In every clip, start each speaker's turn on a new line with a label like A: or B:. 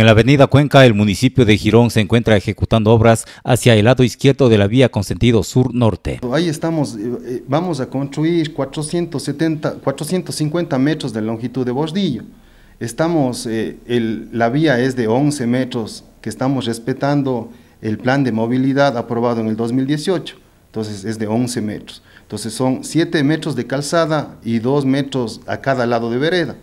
A: En la avenida Cuenca, el municipio de Girón se encuentra ejecutando obras hacia el lado izquierdo de la vía con sentido sur-norte.
B: Ahí estamos, eh, eh, vamos a construir 470, 450 metros de longitud de bordillo. Estamos, eh, la vía es de 11 metros que estamos respetando el plan de movilidad aprobado en el 2018, entonces es de 11 metros. Entonces son 7 metros de calzada y 2 metros a cada lado de vereda.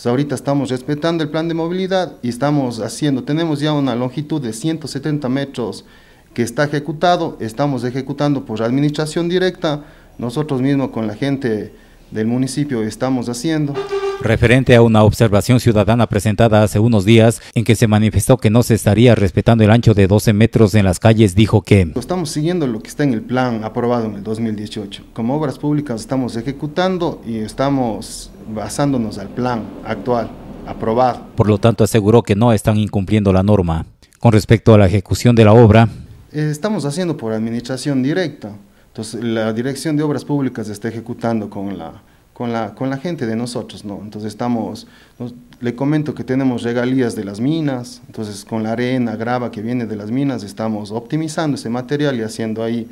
B: Pues ahorita estamos respetando el plan de movilidad y estamos haciendo, tenemos ya una longitud de 170 metros que está ejecutado, estamos ejecutando por administración directa, nosotros mismos con la gente del municipio estamos haciendo.
A: Referente a una observación ciudadana presentada hace unos días en que se manifestó que no se estaría respetando el ancho de 12 metros en las calles, dijo que...
B: Estamos siguiendo lo que está en el plan aprobado en el 2018. Como obras públicas estamos ejecutando y estamos basándonos al plan actual aprobado.
A: Por lo tanto, aseguró que no están incumpliendo la norma. Con respecto a la ejecución de la obra,
B: eh, estamos haciendo por administración directa. Entonces, la Dirección de Obras Públicas está ejecutando con la, gente de nosotros, ¿no? Entonces, estamos, le comento que tenemos regalías de las minas, entonces, con la arena, grava que viene de las minas, estamos optimizando ese material y haciendo ahí,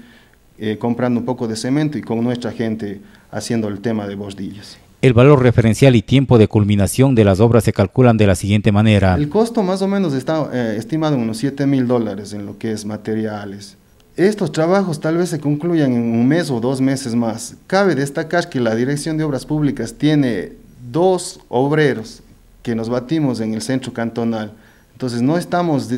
B: eh, comprando un poco de cemento y con nuestra gente haciendo el tema de bordillas.
A: El valor referencial y tiempo de culminación de las obras se calculan de la siguiente manera. El
B: costo más o menos está eh, estimado en unos 7 mil dólares en lo que es materiales. Estos trabajos tal vez se concluyan en un mes o dos meses más. Cabe destacar que la Dirección de Obras Públicas tiene dos obreros que nos batimos en el centro cantonal. Entonces no estamos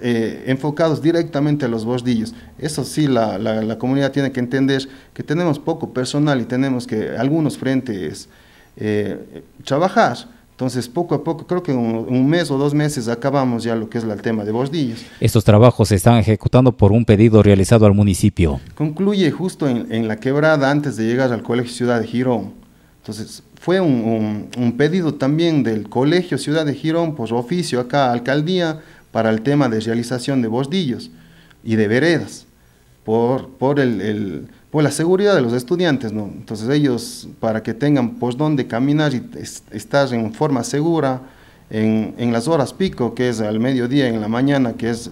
B: eh, enfocados directamente a los bordillos. Eso sí, la, comunidad tiene que entender que tenemos poco personal y tenemos que algunos frentes eh, trabajar. Entonces, poco a poco, creo que un, mes o dos meses acabamos ya lo que es el tema de bordillos.
A: Estos trabajos se están ejecutando por un pedido realizado al municipio.
B: Concluye justo en, la quebrada antes de llegar al Colegio Ciudad de Girón. Entonces, fue un, pedido también del Colegio Ciudad de Girón por oficio acá a Alcaldía para el tema de realización de bordillos y de veredas, por, por, el, por la seguridad de los estudiantes. Entonces ellos, para que tengan por dónde caminar y estar en forma segura, en, en, las horas pico, que es al mediodía, en la mañana, que, es,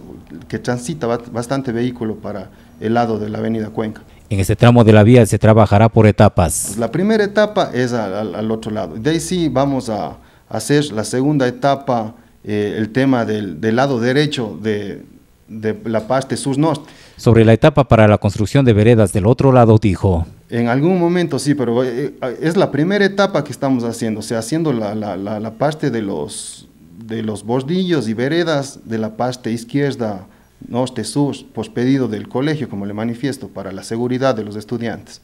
B: que transita bastante vehículo para el lado de la avenida Cuenca.
A: En ese tramo de la vía se trabajará por etapas. Pues,
B: la primera etapa es al, al, otro lado. De ahí sí vamos a hacer la segunda etapa eh, el tema del, lado derecho de, la parte sur-norte.
A: Sobre la etapa para la construcción de veredas del otro lado, dijo.
B: En algún momento sí, pero eh, eh, es la primera etapa que estamos haciendo, o sea, haciendo la, la, la, parte de los, de los bordillos y veredas de la parte izquierda, norte, sur, pospedido del colegio, como le manifiesto, para la seguridad de los estudiantes.